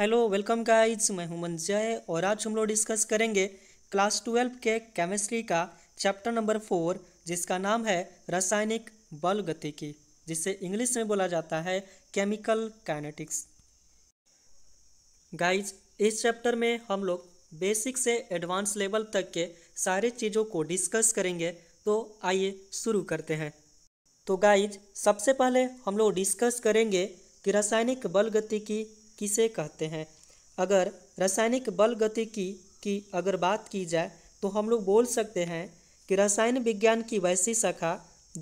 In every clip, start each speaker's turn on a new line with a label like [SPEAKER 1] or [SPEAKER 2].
[SPEAKER 1] hello welcome guys मैं हूं मंजय और आज हम लोग डिस्कस करेंगे क्लास ट्वेल्व के केमिस्ट्री का चैप्टर नंबर फोर जिसका नाम है रासायनिक बल गतिकी जिसे इंग्लिश में बोला जाता है केमिकल काइनेटिक्स गाइस इस चैप्टर में हम लोग बेसिक से एडवांस लेवल तक के सारे चीज़ों को डिस्कस करेंगे तो आइए शुरू करते हैं तो गाइज सबसे पहले हम लोग डिस्कस करेंगे कि रासायनिक बल गतिकी किसे कहते हैं अगर रासायनिक बल गति की की अगर बात की जाए तो हम लोग बोल सकते हैं कि रसायन विज्ञान की वैसी शाखा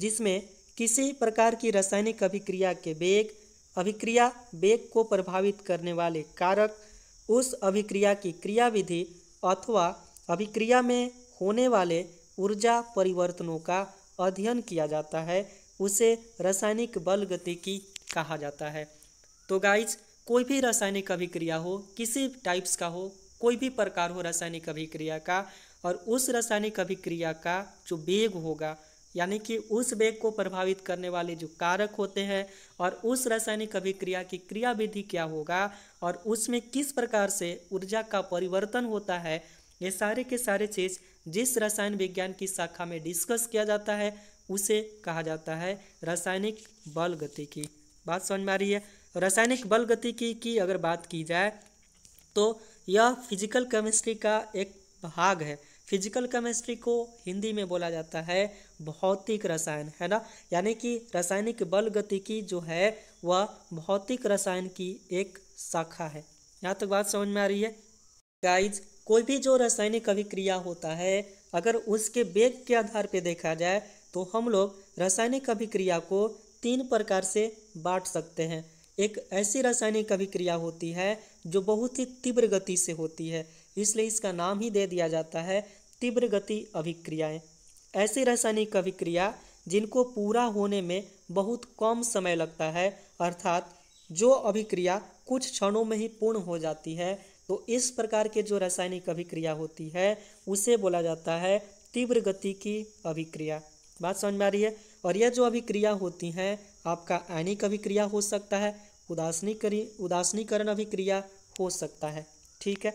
[SPEAKER 1] जिसमें किसी प्रकार की रासायनिक अभिक्रिया के वेग अभिक्रिया वेग को प्रभावित करने वाले कारक उस अभिक्रिया की क्रियाविधि अथवा अभिक्रिया में होने वाले ऊर्जा परिवर्तनों का अध्ययन किया जाता है उसे रासायनिक बल गति की कहा जाता है तो गाइज कोई भी रासायनिक अभिक्रिया हो किसी टाइप्स का हो कोई भी प्रकार हो रासायनिक अभिक्रिया का और उस रासायनिक अभिक्रिया का जो वेग होगा यानी कि उस वेग को प्रभावित करने वाले जो कारक होते हैं और उस रासायनिक अभिक्रिया की क्रियाविधि क्या होगा और उसमें किस प्रकार से ऊर्जा का परिवर्तन होता है ये सारे के सारे चीज़ जिस रसायन विज्ञान की शाखा में डिस्कस किया जाता है उसे कहा जाता है रासायनिक बल गति की बात समझ में आ रही है रासायनिक बल गति की, की अगर बात की जाए तो यह फिजिकल केमिस्ट्री का एक भाग है फिजिकल केमिस्ट्री को हिंदी में बोला जाता है भौतिक रसायन है ना यानी कि रासायनिक बल गति की जो है वह भौतिक रसायन की एक शाखा है यहाँ तक तो बात समझ में आ रही है गाइज कोई भी जो रासायनिक अभिक्रिया होता है अगर उसके वेग के आधार पर देखा जाए तो हम लोग रासायनिक अभिक्रिया को तीन प्रकार से बांट सकते हैं एक ऐसी रासायनिक अभिक्रिया होती है जो बहुत ही तीव्र गति से होती है इसलिए इसका नाम ही दे दिया जाता है तीव्र गति अभिक्रियाएं ऐसी रासायनिक अभिक्रिया जिनको पूरा होने में बहुत कम समय लगता है अर्थात जो अभिक्रिया कुछ क्षणों में ही पूर्ण हो जाती है तो इस प्रकार के जो रासायनिक अभिक्रिया होती है उसे बोला जाता है तीव्र गति की अभिक्रिया बात समझ में आ रही है और यह जो अभिक्रिया होती हैं आपका आयनिक अभिक्रिया हो सकता है उदासनीकरी उदासनीकरण अभिक्रिया हो सकता है ठीक है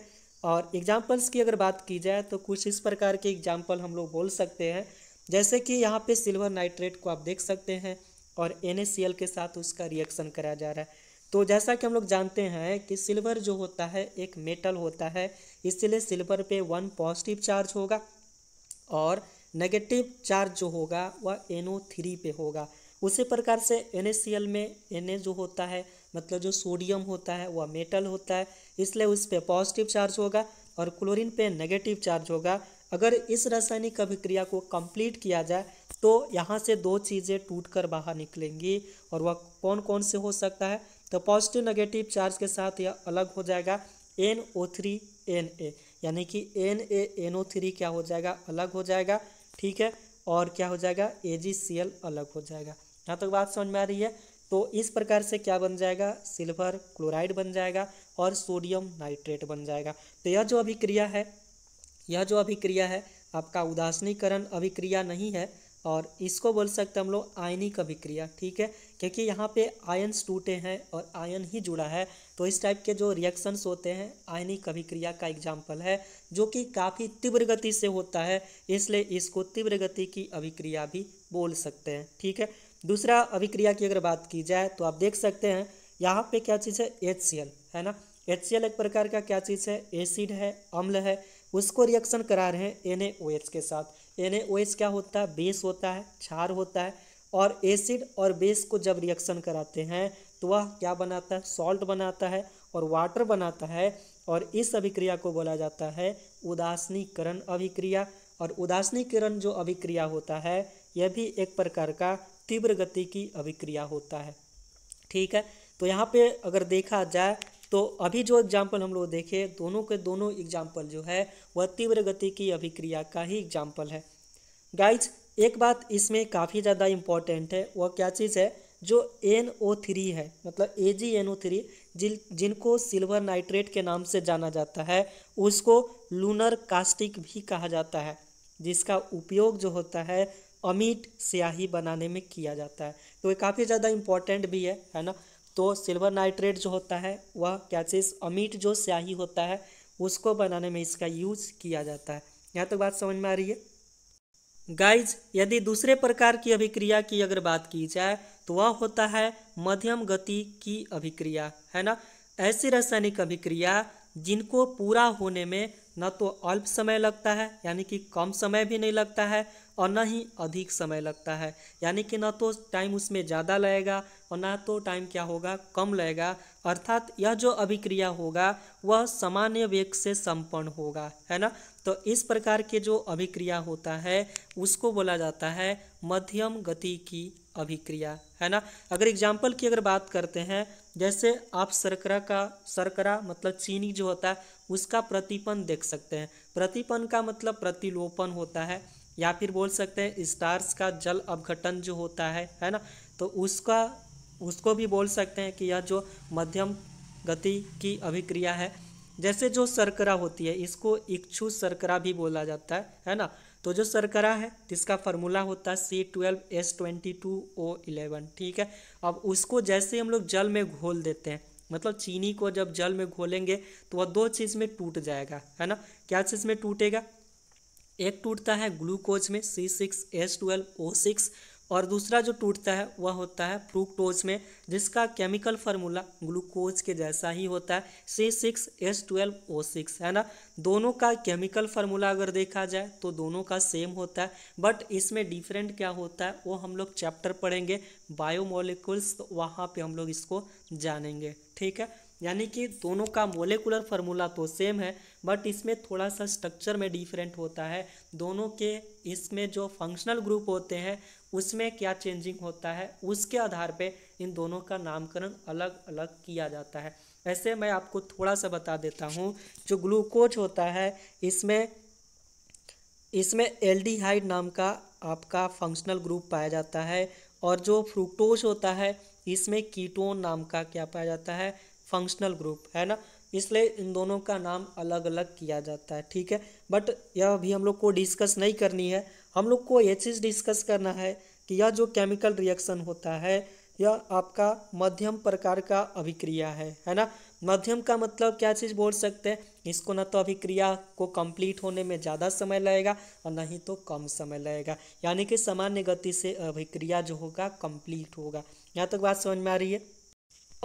[SPEAKER 1] और एग्जाम्पल्स की अगर बात की जाए तो कुछ इस प्रकार के एग्जाम्पल हम लोग बोल सकते हैं जैसे कि यहाँ पे सिल्वर नाइट्रेट को आप देख सकते हैं और एन के साथ उसका रिएक्शन कराया जा रहा है तो जैसा कि हम लोग जानते हैं कि सिल्वर जो होता है एक मेटल होता है इसलिए सिल्वर पे वन पॉजिटिव चार्ज होगा और नेगेटिव चार्ज जो होगा वह एन ओ थ्री पे होगा उसी प्रकार से एन में एन जो होता है मतलब जो सोडियम होता है वह मेटल होता है इसलिए उस पर पॉजिटिव चार्ज होगा और क्लोरीन पे नेगेटिव चार्ज होगा अगर इस रासायनिक अभिक्रिया को कंप्लीट किया जाए तो यहाँ से दो चीज़ें टूट कर बाहर निकलेंगी और वह कौन कौन से हो सकता है तो पॉजिटिव नेगेटिव चार्ज के साथ यह अलग हो जाएगा N O three N A यानी कि N A N O three क्या हो जाएगा अलग हो जाएगा ठीक है और क्या हो जाएगा ए जी सी एल अलग हो जाएगा यहाँ तक तो बात समझ में आ रही है तो इस प्रकार से क्या बन जाएगा सिल्वर क्लोराइड बन जाएगा और सोडियम नाइट्रेट बन जाएगा तो यह जो अभिक्रिया है यह जो अभिक्रिया है आपका उदासनीकरण अभिक्रिया नहीं है और इसको बोल सकते हम लोग आयनिक अभिक्रिया ठीक है क्योंकि यहाँ पे आयन्स टूटे हैं और आयन ही जुड़ा है तो इस टाइप के जो रिएक्शंस होते हैं आयनिक अभिक्रिया का एग्जाम्पल है जो कि काफ़ी तीव्र गति से होता है इसलिए इसको तीव्र गति की अभिक्रिया भी बोल सकते हैं ठीक है दूसरा अभिक्रिया की अगर बात की जाए तो आप देख सकते हैं यहाँ पे क्या चीज़ है एच है ना एच एक प्रकार का क्या चीज़ है एसिड है अम्ल है उसको रिएक्शन करा रहे हैं एन के साथ एन क्या होता है बेस होता है क्षार होता है और एसिड और बेस को जब रिएक्शन कराते हैं तो वह क्या बनाता है सॉल्ट बनाता है और वाटर बनाता है और इस अभिक्रिया को बोला जाता है उदासनीकरण अभिक्रिया और उदासनीकरण जो अभिक्रिया होता है यह भी एक प्रकार का तीव्र गति की अभिक्रिया होता है ठीक है तो यहाँ पे अगर देखा जाए तो अभी जो एग्जाम्पल हम लोग देखे दोनों के दोनों एग्जाम्पल जो है वह तीव्र गति की अभिक्रिया का ही एग्जाम्पल है गाइज एक बात इसमें काफ़ी ज़्यादा इम्पॉर्टेंट है वह क्या चीज़ है जो एन ओ थ्री है मतलब ए जी एन ओ थ्री जिन जिनको सिल्वर नाइट्रेट के नाम से जाना जाता है उसको लूनर कास्टिक भी कहा जाता है जिसका उपयोग जो होता है अमीट स्याही बनाने में किया जाता है तो ये काफ़ी ज़्यादा इम्पॉर्टेंट भी है है ना तो सिल्वर नाइट्रेट जो होता है वह क्या चीज़ अमीट जो स्याही होता है उसको बनाने में इसका यूज किया जाता है यहाँ तक तो बात समझ में आ रही है गाइज यदि दूसरे प्रकार की अभिक्रिया की अगर बात की जाए तो वह होता है मध्यम गति की अभिक्रिया है ना ऐसी रासायनिक अभिक्रिया जिनको पूरा होने में न तो अल्प समय लगता है यानी कि कम समय भी नहीं लगता है और न ही अधिक समय लगता है यानी कि न तो टाइम उसमें ज़्यादा लगेगा और ना तो टाइम क्या होगा कम लगेगा अर्थात यह जो अभिक्रिया होगा वह सामान्य वेग से संपन्न होगा है ना तो इस प्रकार के जो अभिक्रिया होता है उसको बोला जाता है मध्यम गति की अभिक्रिया है ना अगर एग्जाम्पल की अगर बात करते हैं जैसे आप शर्करा का शर्करा मतलब चीनी जो होता है उसका प्रतिपन देख सकते हैं प्रतिपन का मतलब प्रतिलोपन होता है या फिर बोल सकते हैं स्टार्स का जल अपघटन जो होता है है ना तो उसका उसको भी बोल सकते हैं कि यह जो मध्यम गति की अभिक्रिया है जैसे जो शर्करा होती है इसको इक्षु शर्करा भी बोला जाता है है ना तो जो शर्करा है जिसका फॉर्मूला होता है C twelve S twenty two O eleven ठीक है अब उसको जैसे हम लोग जल में घोल देते हैं मतलब चीनी को जब जल में घोलेंगे तो वह दो चीज़ में टूट जाएगा है ना क्या चीज़ में टूटेगा एक टूटता है ग्लूकोज में C six S twelve O six और दूसरा जो टूटता है वह होता है फ्रूक्टोज में जिसका केमिकल फार्मूला ग्लूकोज के जैसा ही होता है C six S twelve O six है ना दोनों का केमिकल फार्मूला अगर देखा जाए तो दोनों का सेम होता है बट इसमें डिफरेंट क्या होता है वो हम लोग चैप्टर पढ़ेंगे बायोमोलिकुल्स तो वहाँ पर हम लोग इसको जानेंगे ठीक है यानी कि दोनों का मोलिकुलर फार्मूला तो सेम है बट इसमें थोड़ा सा स्ट्रक्चर में डिफरेंट होता है दोनों के इसमें जो फंक्शनल ग्रुप होते हैं उसमें क्या चेंजिंग होता है उसके आधार पे इन दोनों का नामकरण अलग अलग किया जाता है ऐसे मैं आपको थोड़ा सा बता देता हूँ जो ग्लूकोज होता है इसमें इसमें एल्डिहाइड नाम का आपका फंक्शनल ग्रुप पाया जाता है और जो फ्रूटोज होता है इसमें कीटोन नाम का क्या पाया जाता है फंक्शनल ग्रुप है ना इसलिए इन दोनों का नाम अलग अलग किया जाता है ठीक है बट यह अभी हम लोग को डिस्कस नहीं करनी है हम लोग को ये चीज़ डिस्कस करना है कि यह जो केमिकल रिएक्शन होता है यह आपका मध्यम प्रकार का अभिक्रिया है है ना मध्यम का मतलब क्या चीज़ बोल सकते हैं इसको ना तो अभिक्रिया को कंप्लीट होने में ज़्यादा समय लगेगा और ना ही तो कम समय लगेगा यानी कि सामान्य गति से अभिक्रिया जो होगा कंप्लीट होगा यहाँ तक तो बात समझ में आ रही है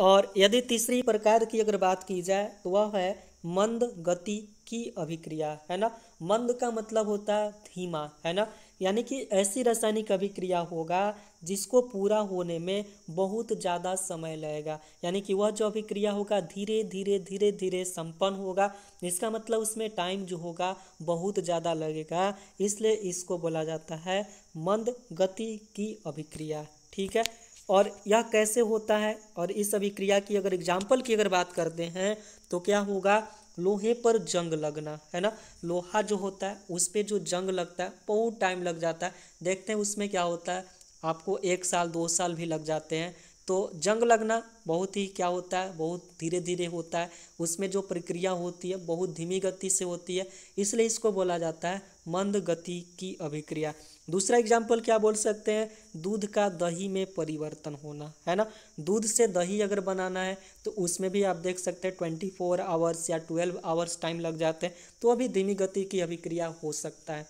[SPEAKER 1] और यदि तीसरी प्रकार की अगर बात की जाए तो वह है मंद गति की अभिक्रिया है ना मंद का मतलब होता है धीमा है ना यानी कि ऐसी रासायनिक अभिक्रिया होगा जिसको पूरा होने में बहुत ज़्यादा समय लगेगा यानी कि वह जो अभिक्रिया होगा धीरे धीरे धीरे धीरे संपन्न होगा इसका मतलब उसमें टाइम जो होगा बहुत ज़्यादा लगेगा इसलिए इसको बोला जाता है मंद गति की अभिक्रिया ठीक है और यह कैसे होता है और इस अभिक्रिया की अगर एग्जाम्पल की अगर बात करते हैं तो क्या होगा लोहे पर जंग लगना है ना लोहा जो होता है उस पर जो जंग लगता है बहुत टाइम लग जाता है देखते हैं उसमें क्या होता है आपको एक साल दो साल भी लग जाते हैं तो जंग लगना बहुत ही क्या होता है बहुत धीरे धीरे होता है उसमें जो प्रक्रिया होती है बहुत धीमी गति से होती है इसलिए इसको बोला जाता है मंद गति की अभिक्रिया दूसरा एग्जाम्पल क्या बोल सकते हैं दूध का दही में परिवर्तन होना है ना दूध से दही अगर बनाना है तो उसमें भी आप देख सकते हैं ट्वेंटी फोर आवर्स या ट्वेल्व आवर्स टाइम लग जाते हैं तो अभी धीमी गति की अभिक्रिया हो सकता है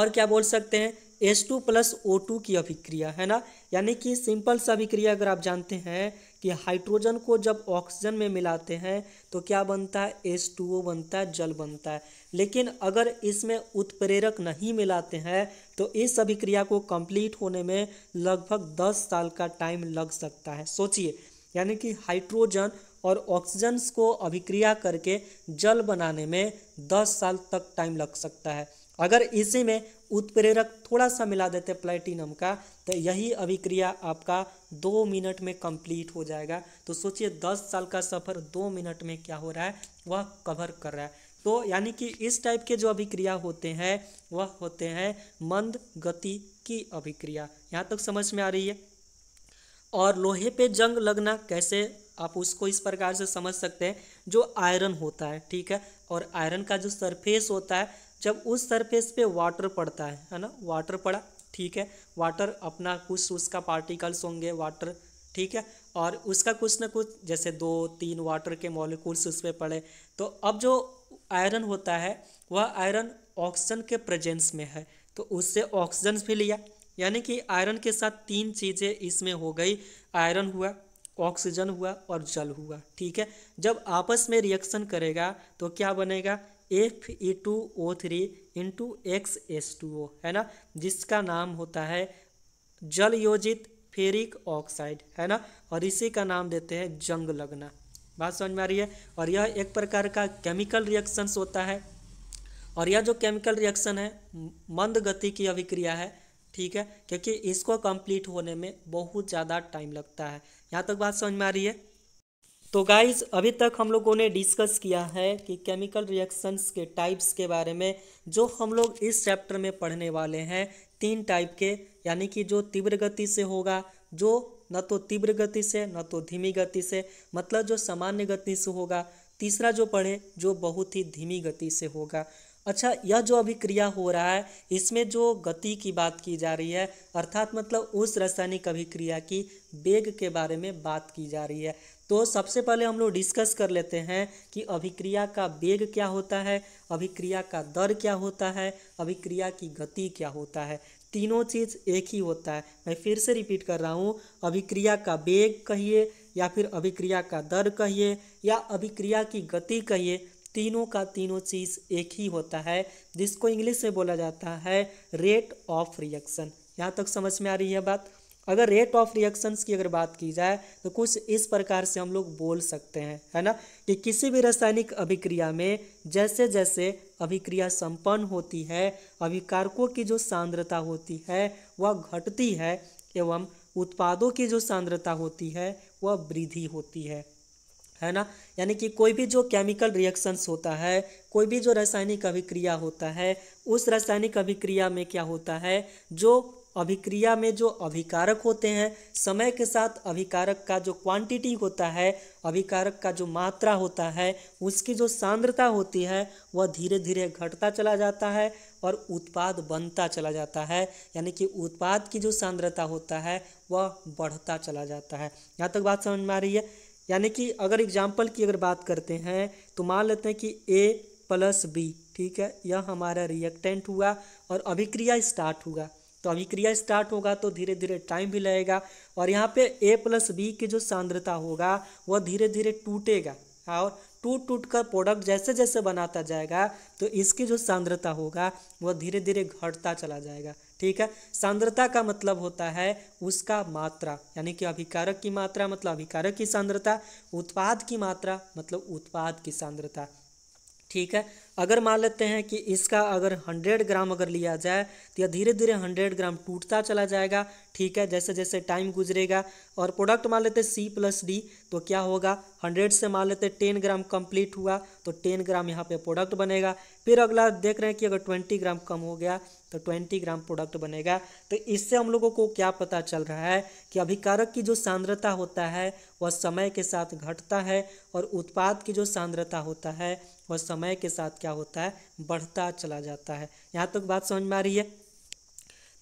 [SPEAKER 1] और क्या बोल सकते हैं S two plus O two की अभिक्रिया है ना यानी कि सिंपल सा अभिक्रिया अगर आप जानते हैं कि हाइड्रोजन को जब ऑक्सीजन में मिलाते हैं तो क्या बनता है एस टू ओ बनता है जल बनता है लेकिन अगर इसमें उत्प्रेरक नहीं मिलाते हैं तो इस अभिक्रिया को कंप्लीट होने में लगभग दस साल का टाइम लग सकता है सोचिए यानी कि हाइड्रोजन और ऑक्सीजन को अभिक्रिया करके जल बनाने में दस साल तक टाइम लग सकता है अगर इसी में उत्प्रेरक थोड़ा सा मिला देते प्लेटिनम का तो यही अभिक्रिया आपका दो मिनट में कंप्लीट हो जाएगा तो सोचिए दस साल का सफ़र दो मिनट में क्या हो रहा है वह कवर कर रहा है तो यानी कि इस टाइप के जो अभिक्रिया होते हैं वह होते हैं मंद गति की अभिक्रिया यहाँ तक समझ में आ रही है और लोहे पे जंग लगना कैसे आप उसको इस प्रकार से समझ सकते हैं जो आयरन होता है ठीक है और आयरन का जो सरफेस होता है जब उस सरफेस पे वाटर पड़ता है है ना वाटर पड़ा ठीक है वाटर अपना कुछ उसका पार्टिकल्स होंगे वाटर ठीक है और उसका कुछ ना कुछ जैसे दो तीन वाटर के मॉलिकूल्स उस पर पड़े तो अब जो आयरन होता है वह आयरन ऑक्सीजन के प्रेजेंस में है तो उससे ऑक्सीजन भी लिया यानी कि आयरन के साथ तीन चीज़ें इसमें हो गई आयरन हुआ ऑक्सीजन हुआ और जल हुआ ठीक है जब आपस में रिएक्शन करेगा तो क्या बनेगा F E two O three into X S two O है ना जिसका नाम होता है जल योजित फेरिक ऑक्साइड है ना और इसी का नाम देते हैं जंग लगना बात समझ में आ रही है और यह एक प्रकार का केमिकल रिएक्शंस होता है और यह जो केमिकल रिएक्शन है मंद गति की अभिक्रिया है ठीक है क्योंकि इसको कंप्लीट होने में बहुत ज़्यादा टाइम लगता है यहाँ तक बात समझ में आ रही है तो गाइज अभी तक हम लोगों ने डिस्कस किया है कि केमिकल रिएक्शंस के टाइप्स के बारे में जो हम लोग इस चैप्टर में पढ़ने वाले हैं तीन टाइप के यानी कि जो तीव्र गति से होगा जो न तो तीव्र गति से न तो धीमी गति से मतलब जो सामान्य गति से होगा तीसरा जो पढ़े जो बहुत ही धीमी गति से होगा अच्छा यह जो अभिक्रिया हो रहा है इसमें जो गति की बात की जा रही है अर्थात मतलब उस रासायनिक अभिक्रिया की वेग के बारे में बात की जा रही है तो सबसे पहले हम लोग डिस्कस कर लेते हैं कि अभिक्रिया का वेग क्या होता है अभिक्रिया का दर क्या होता है अभिक्रिया की गति क्या होता है तीनों चीज़ एक ही होता है मैं फिर से रिपीट कर रहा हूँ अभिक्रिया का वेग कहिए या फिर अभिक्रिया का दर कहिए या अभिक्रिया की गति कहिए तीनों का तीनों चीज़ एक ही होता है जिसको इंग्लिश में बोला जाता है रेट ऑफ रिएक्शन यहाँ तक समझ में आ रही है बात अगर रेट ऑफ रिएक्शंस की अगर बात की जाए तो कुछ इस प्रकार से हम लोग बोल सकते हैं है ना कि किसी भी रासायनिक अभिक्रिया में जैसे जैसे अभिक्रिया संपन्न होती है अभिकारकों की जो सांद्रता होती है वह घटती है एवं उत्पादों की जो सांद्रता होती है वह वृद्धि होती है है ना यानी कि कोई भी जो केमिकल रिएक्शंस होता है कोई भी जो रासायनिक अभिक्रिया होता है उस रासायनिक अभिक्रिया में क्या होता है जो अभिक्रिया में जो अभिकारक होते हैं समय के साथ अभिकारक का जो क्वांटिटी होता है अभिकारक का जो मात्रा होता है उसकी जो सांद्रता होती है वह धीरे धीरे घटता चला जाता है और उत्पाद बनता चला जाता है यानी कि उत्पाद की जो सांद्रता होता है वह बढ़ता चला जाता है यहाँ तक बात समझ में आ रही है यानी कि अगर एग्जाम्पल की अगर बात करते हैं तो मान लेते हैं कि ए प्लस बी ठीक है यह हमारा रिएक्टेंट हुआ और अभिक्रिया स्टार्ट हुआ तो अभिक्रिया स्टार्ट होगा तो धीरे धीरे टाइम भी लगेगा और यहाँ पे ए प्लस बी की जो सांद्रता होगा वह धीरे धीरे टूटेगा हाँ, और टूट टूट कर प्रोडक्ट जैसे जैसे बनाता जाएगा तो इसकी जो सांद्रता होगा वह धीरे धीरे घटता चला जाएगा ठीक है सांद्रता का मतलब होता है उसका मात्रा यानी कि अभिकारक की मात्रा मतलब अभिकारक की सांद्रता उत्पाद की मात्रा मतलब उत्पाद की सांद्रता ठीक है अगर मान लेते हैं कि इसका अगर हंड्रेड ग्राम अगर लिया जाए तो यह धीरे धीरे हंड्रेड ग्राम टूटता चला जाएगा ठीक है जैसे जैसे टाइम गुजरेगा और प्रोडक्ट मान लेते हैं सी प्लस डी तो क्या होगा हंड्रेड से मान लेते हैं टेन ग्राम कंप्लीट हुआ तो टेन ग्राम यहाँ पे प्रोडक्ट बनेगा फिर अगला देख रहे हैं कि अगर ट्वेंटी ग्राम कम हो गया तो ट्वेंटी ग्राम प्रोडक्ट बनेगा तो इससे हम लोगों को क्या पता चल रहा है कि अभिकारक की जो सांद्रता होता है वह समय के साथ घटता है और उत्पाद की जो सांद्रता होता है वह समय के साथ क्या होता है बढ़ता चला जाता है यहाँ तक तो बात समझ में आ रही है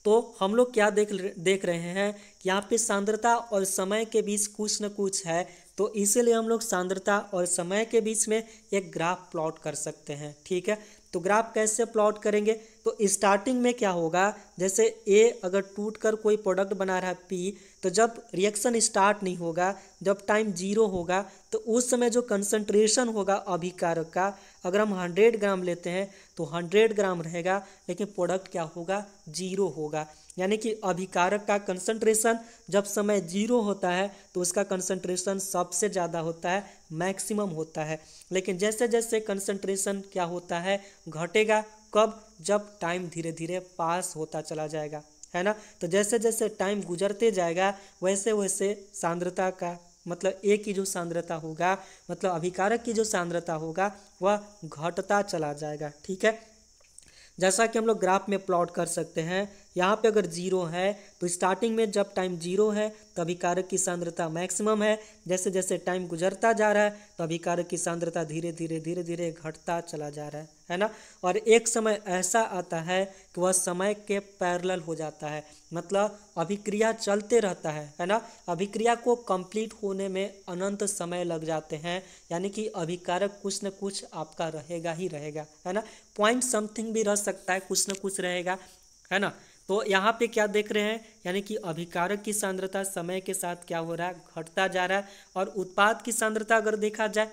[SPEAKER 1] तो हम लोग क्या देख देख रहे हैं कि यहाँ पे सांद्रता और समय के बीच कुछ न कुछ है तो इसीलिए हम लोग सांद्रता और समय के बीच में एक ग्राफ प्लॉट कर सकते हैं ठीक है तो ग्राफ कैसे प्लॉट करेंगे तो स्टार्टिंग में क्या होगा जैसे ए अगर टूट कर कोई प्रोडक्ट बना रहा है पी तो जब रिएक्शन स्टार्ट नहीं होगा जब टाइम जीरो होगा तो उस समय जो कंसंट्रेशन होगा अभिकारक का अगर हम हंड्रेड ग्राम लेते हैं तो हंड्रेड ग्राम रहेगा लेकिन प्रोडक्ट क्या होगा जीरो होगा यानी कि अभिकारक का कंसंट्रेशन जब समय जीरो होता है तो उसका कंसंट्रेशन सबसे ज़्यादा होता है मैक्सिमम होता है लेकिन जैसे जैसे कंसंट्रेशन क्या होता है घटेगा कब जब टाइम धीरे धीरे पास होता चला जाएगा है ना तो जैसे जैसे टाइम गुजरते जाएगा वैसे वैसे सांद्रता का मतलब ए की जो सांद्रता होगा मतलब अभिकारक की जो सांद्रता होगा वह घटता चला जाएगा ठीक है जैसा कि हम लोग ग्राफ में प्लॉट कर सकते हैं यहाँ पे अगर जीरो है तो स्टार्टिंग में जब टाइम जीरो है तो अभिकारक की सांद्रता मैक्सिमम है जैसे जैसे टाइम गुजरता जा रहा है तो अभिकारक की सांद्रता धीरे धीरे धीरे धीरे घटता चला जा रहा है है ना और एक समय ऐसा आता है कि वह समय के पैरल हो जाता है मतलब अभिक्रिया चलते रहता है है ना अभिक्रिया को कंप्लीट होने में अनंत समय लग जाते हैं यानी कि अभिकारक कुछ न कुछ आपका रहेगा ही रहेगा है ना पॉइंट समथिंग भी रह सकता है कुछ न कुछ रहेगा है ना तो यहाँ पे क्या देख रहे हैं यानी कि अभिकारक की सांद्रता समय के साथ क्या हो रहा है घटता जा रहा है और उत्पाद की सांद्रता अगर देखा जाए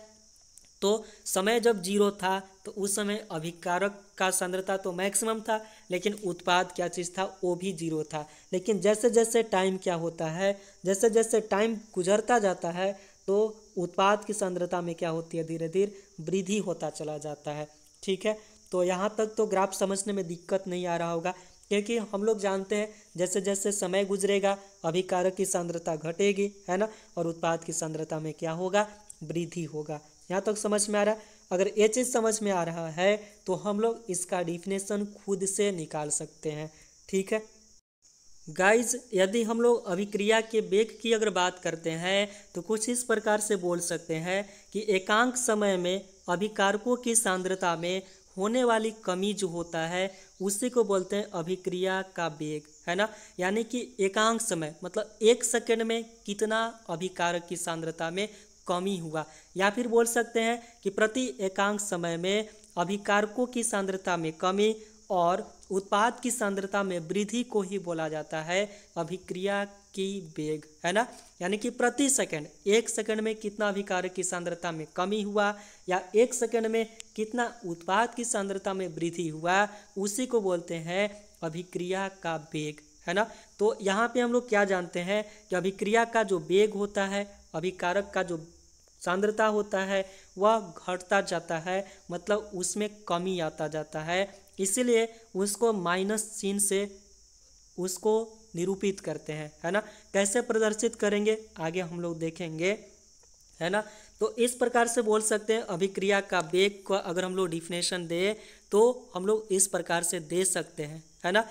[SPEAKER 1] तो समय जब जीरो था तो उस समय अभिकारक का सांद्रता तो मैक्सिमम था लेकिन उत्पाद क्या चीज़ था वो भी जीरो था लेकिन जैसे जैसे टाइम क्या होता है जैसे जैसे टाइम गुजरता जाता है तो उत्पाद की सांद्रता में क्या होती है धीरे धीरे वृद्धि होता चला जाता है ठीक है तो यहाँ तक तो ग्राफ समझने में दिक्कत नहीं आ रहा होगा क्योंकि हम लोग जानते हैं जैसे जैसे समय गुजरेगा अभिकारक की सांद्रता घटेगी है ना और उत्पाद की सांद्रता में क्या होगा वृद्धि होगा यहाँ तक तो समझ में आ रहा है अगर ये चीज़ समझ में आ रहा है तो हम लोग इसका डिफिनेशन खुद से निकाल सकते हैं ठीक है गाइज यदि हम लोग अभिक्रिया के वेग की अगर बात करते हैं तो कुछ इस प्रकार से बोल सकते हैं कि एकांक समय में अभिकारकों की सांद्रता में होने वाली कमी जो होता है उसी को बोलते हैं अभिक्रिया का वेग है ना यानी कि एकांक समय मतलब एक सेकेंड में कितना अभिकारक की सांद्रता में कमी हुआ या फिर बोल सकते हैं कि प्रति एकांक समय में अभिकारकों की सांद्रता में कमी और उत्पाद की सांद्रता में वृद्धि को ही बोला जाता है अभिक्रिया की वेग है ना यानी कि प्रति सेकंड एक सेकंड में कितना अभिकारक की सांद्रता में कमी हुआ या एक सेकंड में कितना उत्पाद की सांद्रता में वृद्धि हुआ उसी को बोलते हैं अभिक्रिया का वेग है ना तो यहाँ पे हम लोग क्या जानते हैं कि अभिक्रिया का जो वेग होता है अभिकारक का जो सांद्रता होता है वह घटता जाता है मतलब उसमें कमी आता जाता है इसीलिए उसको माइनस चिन्ह से उसको निरूपित करते हैं है ना कैसे प्रदर्शित करेंगे आगे हम लोग देखेंगे है ना तो इस प्रकार से बोल सकते हैं अभिक्रिया का वेग का अगर हम लोग डिफिनेशन दें तो हम लोग इस प्रकार से दे सकते हैं है ना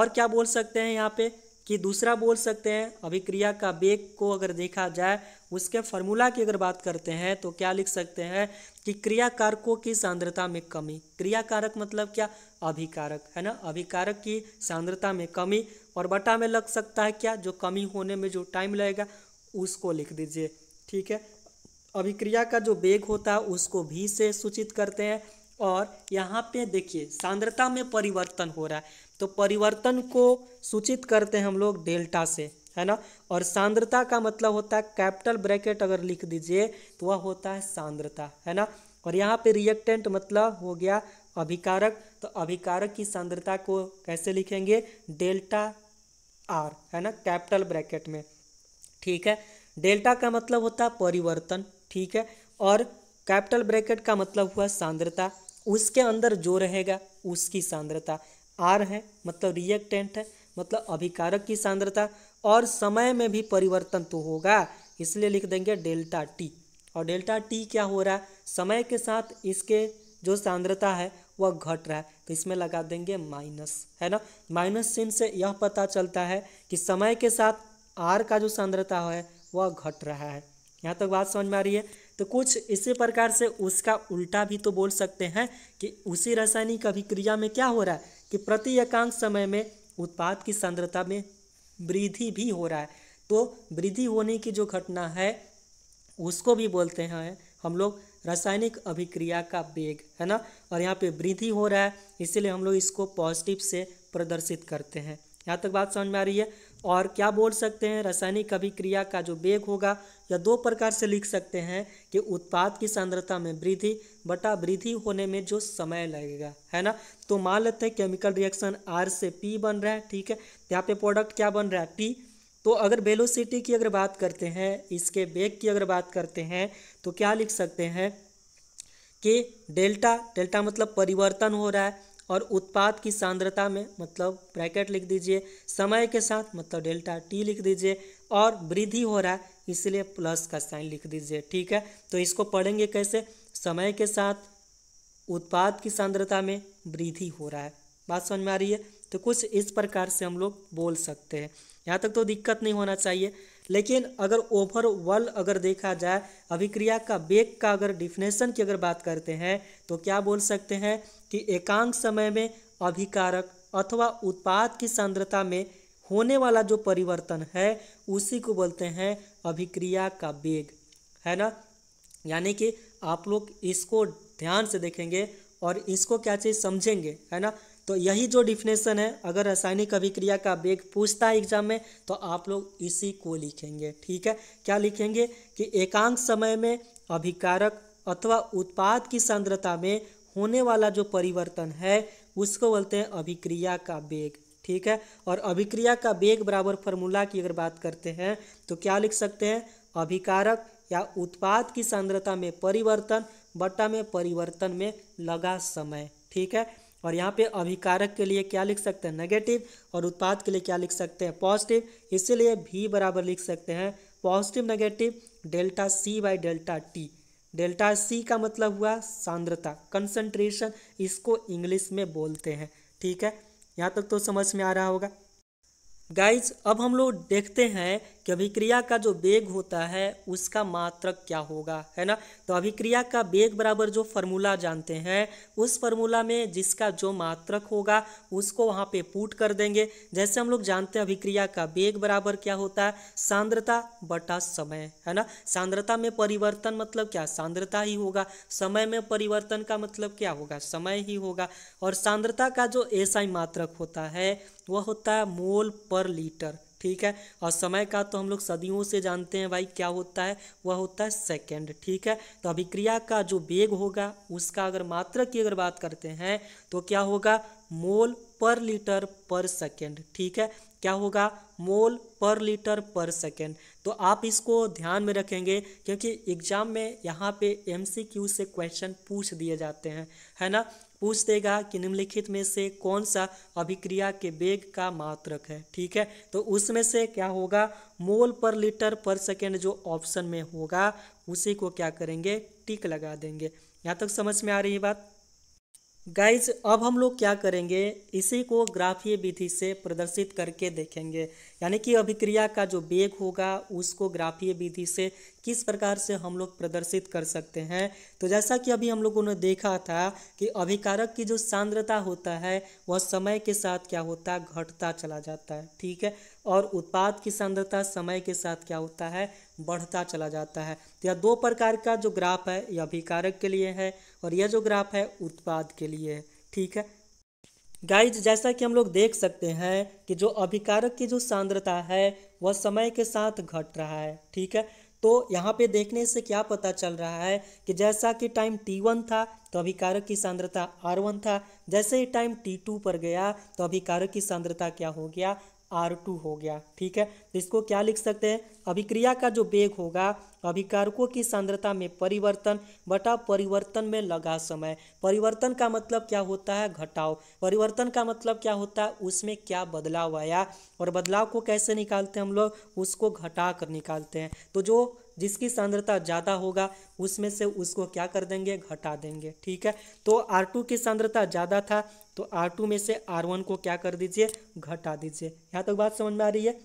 [SPEAKER 1] और क्या बोल सकते हैं यहाँ पे कि दूसरा बोल सकते हैं अभिक्रिया का वेग को अगर देखा जाए उसके फॉर्मूला की अगर बात करते हैं तो क्या लिख सकते हैं कि क्रिया कारकों की सांद्रता में कमी क्रिया कारक मतलब क्या अभिकारक है ना अभिकारक की सांद्रता में कमी और बटा में लग सकता है क्या जो कमी होने में जो टाइम लगेगा उसको लिख दीजिए ठीक है अभिक्रिया का जो वेग होता है उसको भी से सूचित करते हैं और यहाँ पे देखिए सांद्रता में परिवर्तन हो रहा है तो परिवर्तन को सूचित करते हैं हम लोग डेल्टा से है ना और सांद्रता का मतलब होता है कैपिटल ब्रैकेट अगर लिख दीजिए तो वह होता है सांद्रता है ना और यहाँ पे रिएक्टेंट मतलब हो गया अभिकारक तो अभिकारक की सांद्रता को कैसे लिखेंगे डेल्टा आर है ना कैपिटल ब्रैकेट में ठीक है डेल्टा का मतलब होता है परिवर्तन ठीक है और कैपिटल ब्रैकेट का मतलब हुआ सांद्रता उसके अंदर जो रहेगा उसकी सांद्रता आर है मतलब रिएक्टेंट है मतलब अभिकारक की सांद्रता और समय में भी परिवर्तन तो होगा इसलिए लिख देंगे डेल्टा टी और डेल्टा टी क्या हो रहा है समय के साथ इसके जो सांद्रता है वह घट रहा है तो इसमें लगा देंगे माइनस है ना माइनस चिन्ह से यह पता चलता है कि समय के साथ आर का जो सांद्रता है वह घट रहा है यहाँ तक तो बात समझ में आ रही है तो कुछ इसी प्रकार से उसका उल्टा भी तो बोल सकते हैं कि उसी रासायनिक अभिक्रिया में क्या हो रहा है कि प्रति एकांश समय में उत्पाद की सांद्रता में वृद्धि भी हो रहा है तो वृद्धि होने की जो घटना है उसको भी बोलते हैं हम लोग रासायनिक अभिक्रिया का वेग है ना और यहाँ पे वृद्धि हो रहा है इसीलिए हम लोग इसको पॉजिटिव से प्रदर्शित करते हैं यहाँ तक बात समझ में आ रही है और क्या बोल सकते हैं रासायनिक अभिक्रिया का जो वेग होगा या दो प्रकार से लिख सकते हैं कि उत्पाद की सांद्रता में वृद्धि बटा वृद्धि होने में जो समय लगेगा है ना तो मान लेते हैं केमिकल रिएक्शन आर से पी बन रहा है ठीक है तो यहाँ पे प्रोडक्ट क्या बन रहा है टी तो अगर वेलोसिटी की अगर बात करते हैं इसके बेग की अगर बात करते हैं तो क्या लिख सकते हैं कि डेल्टा डेल्टा मतलब परिवर्तन हो रहा है और उत्पाद की सांद्रता में मतलब ब्रैकेट लिख दीजिए समय के साथ मतलब डेल्टा टी लिख दीजिए और वृद्धि हो रहा है इसलिए प्लस का साइन लिख दीजिए ठीक है तो इसको पढ़ेंगे कैसे समय के साथ उत्पाद की सांद्रता में वृद्धि हो रहा है बात समझ में आ रही है तो कुछ इस प्रकार से हम लोग बोल सकते हैं यहाँ तक तो दिक्कत नहीं होना चाहिए लेकिन अगर ओवरऑल अगर देखा जाए अभिक्रिया का वेग का अगर डिफिनेशन की अगर बात करते हैं तो क्या बोल सकते हैं कि एकांक समय में अभिकारक अथवा उत्पाद की सांद्रता में होने वाला जो परिवर्तन है उसी को बोलते हैं अभिक्रिया का वेग है ना यानी कि आप लोग इसको ध्यान से देखेंगे और इसको क्या चीज़ समझेंगे है ना तो यही जो डिफिनेशन है अगर रासायनिक अभिक्रिया का वेग पूछता है एग्जाम में तो आप लोग इसी को लिखेंगे ठीक है क्या लिखेंगे कि एकांक समय में अभिकारक अथवा उत्पाद की सांद्रता में होने वाला जो परिवर्तन है उसको बोलते हैं अभिक्रिया का वेग ठीक है और अभिक्रिया का वेग बराबर फॉर्मूला की अगर बात करते हैं तो क्या लिख सकते हैं अभिकारक या उत्पाद की सांद्रता में परिवर्तन बट्टा में परिवर्तन में लगा समय ठीक है और यहाँ पे अभिकारक के लिए क्या लिख सकते हैं नेगेटिव और उत्पाद के लिए क्या लिख सकते हैं पॉजिटिव इसीलिए भी बराबर लिख सकते हैं positive negative delta C by delta T delta C का मतलब हुआ सांद्रता कंसंट्रेशन इसको इंग्लिश में बोलते हैं ठीक है यहाँ तक तो समझ में आ रहा होगा गाइज अब हम लोग देखते हैं कि अभिक्रिया का जो वेग होता है उसका मात्रक क्या होगा है ना तो अभिक्रिया का वेग बराबर जो फार्मूला जानते हैं उस फार्मूला में जिसका जो मात्रक होगा उसको वहाँ पे पुट कर देंगे जैसे हम लोग जानते हैं अभिक्रिया का वेग बराबर क्या होता है सांद्रता बटा समय है ना सांद्रता में परिवर्तन मतलब क्या सांद्रता ही होगा समय में परिवर्तन का मतलब क्या होगा समय ही होगा और सांद्रता का जो एसआई मात्रक होता है वह होता है मोल पर लीटर ठीक है और समय का तो हम लोग सदियों से जानते हैं भाई क्या होता है वह होता है सेकंड ठीक है तो अभिक्रिया का जो वेग होगा उसका अगर मात्रक की अगर बात करते हैं तो क्या होगा मोल पर लीटर पर सेकंड ठीक है क्या होगा मोल पर लीटर पर सेकेंड तो आप इसको ध्यान में रखेंगे क्योंकि एग्जाम में यहाँ पे एमसीक्यू से क्वेश्चन पूछ दिए जाते हैं है ना पूछ देगा कि निम्नलिखित में से कौन सा अभिक्रिया के वेग का मात्रक है ठीक है तो उसमें से क्या होगा मोल पर लीटर पर सेकेंड जो ऑप्शन में होगा उसी को क्या करेंगे टिक लगा देंगे यहाँ तक समझ में आ रही है बात गाइज अब हम लोग क्या करेंगे इसी को ग्राफीय विधि से प्रदर्शित करके देखेंगे यानी कि अभिक्रिया का जो वेग होगा उसको ग्राफीय विधि से किस प्रकार से हम लोग प्रदर्शित कर सकते हैं तो जैसा कि अभी हम लोगों ने देखा था कि अभिकारक की जो सांद्रता होता है वह समय के साथ क्या होता है घटता चला जाता है ठीक है और उत्पाद की सांद्रता समय के साथ क्या होता है बढ़ता चला जाता है तो यह दो प्रकार का जो ग्राफ है यह अभिकारक के लिए है और यह जो ग्राफ है उत्पाद के लिए ठीक है गाइज जैसा कि हम लोग देख सकते हैं कि जो अभिकारक की जो सांद्रता है वह समय के साथ घट रहा है ठीक है तो यहाँ पे देखने से क्या पता चल रहा है कि जैसा कि टाइम T1 था तो अभिकारक की सांद्रता R1 था जैसे ही टाइम T2 पर गया तो अभिकारक की सांद्रता क्या हो गया आर टू हो गया ठीक है तो इसको क्या लिख सकते हैं अभिक्रिया का जो वेग होगा अभिकारकों की सांद्रता में परिवर्तन बटा परिवर्तन में लगा समय परिवर्तन का मतलब क्या होता है घटाव परिवर्तन का मतलब क्या होता है उसमें क्या बदलाव आया और बदलाव को कैसे निकालते हैं हम लोग उसको घटा कर निकालते हैं तो जो जिसकी सांद्रता ज़्यादा होगा उसमें से उसको क्या कर देंगे घटा देंगे ठीक है तो आर टू की सांद्रता ज़्यादा था तो आर टू में से आर वन को क्या कर दीजिए घटा दीजिए यहाँ तक तो बात समझ में आ रही है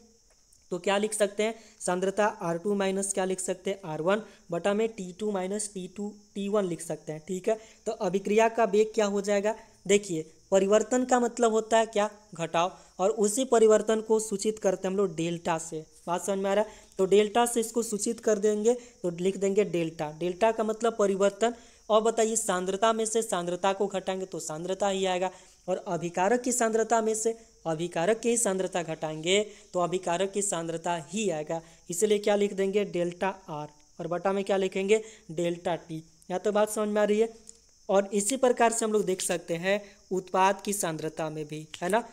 [SPEAKER 1] तो क्या लिख सकते हैं सांद्रता आर टू माइनस क्या लिख सकते हैं आर वन बटा में T two minus T two T one लिख सकते हैं ठीक है तो अभिक्रिया का वेग क्या हो जाएगा देखिए परिवर्तन का मतलब होता है क्या घटाव और उसी परिवर्तन को सूचित करते हैं हम लोग डेल्टा से बात समझ में आ रहा है तो डेल्टा से इसको सूचित कर देंगे तो लिख देंगे डेल्टा डेल्टा का मतलब परिवर्तन और बताइए सांद्रता में से सांद्रता को घटाएंगे तो सांद्रता ही आएगा और अभिकारक की सांद्रता में से अभिकारक की ही सांद्रता घटाएंगे तो अभिकारक की सांद्रता ही आएगा इसलिए क्या लिख देंगे डेल्टा आर और बटा में क्या लिखेंगे डेल्टा टी यहाँ तो बात समझ में आ रही है और इसी प्रकार से हम लोग देख सकते हैं उत्पाद की सांद्रता में भी है ना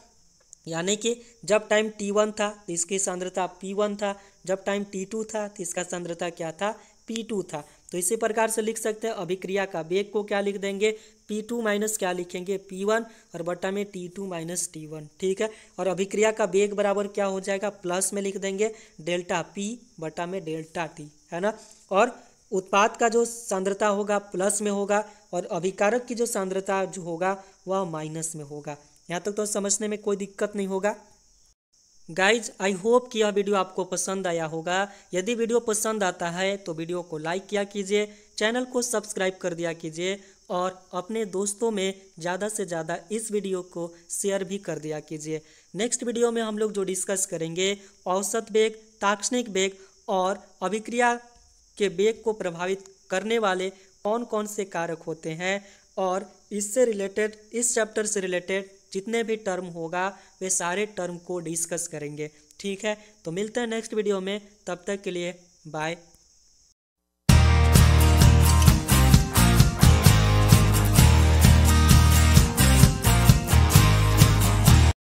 [SPEAKER 1] यानी कि जब टाइम T1 था तो इसकी सांद्रता P1 था जब टाइम T2 था तो इसका सांद्रता क्या था P2 था तो इसी प्रकार से लिख सकते हैं अभिक्रिया का वेग को क्या लिख देंगे पी टू माइनस क्या लिखेंगे पी वन और बट्टा में T two minus T one ठीक है और अभिक्रिया का बेग बराबर क्या हो जाएगा प्लस में लिख देंगे डेल्टा पी बटा में डेल्टा टी है ना और उत्पाद का जो सांद्रता होगा प्लस में होगा और अभिकारक की जो सांद्रता जो होगा वह माइनस में होगा यहाँ तक तो समझने में कोई दिक्कत नहीं होगा गाइज आई होप कि यह वीडियो आपको पसंद आया होगा यदि वीडियो पसंद आता है तो वीडियो को लाइक किया कीजिए चैनल को सब्सक्राइब कर दिया कीजिए और अपने दोस्तों में ज़्यादा से ज़्यादा इस वीडियो को शेयर भी कर दिया कीजिए नेक्स्ट वीडियो में हम लोग जो डिस्कस करेंगे औसत बेग ताक्षणिक बेग और अभिक्रिया के वेग को प्रभावित करने वाले कौन कौन से कारक होते हैं और इससे रिलेटेड इस चैप्टर से रिलेटेड जितने भी टर्म होगा वे सारे टर्म को डिस्कस करेंगे ठीक है तो मिलते हैं नेक्स्ट वीडियो में तब तक के लिए बाय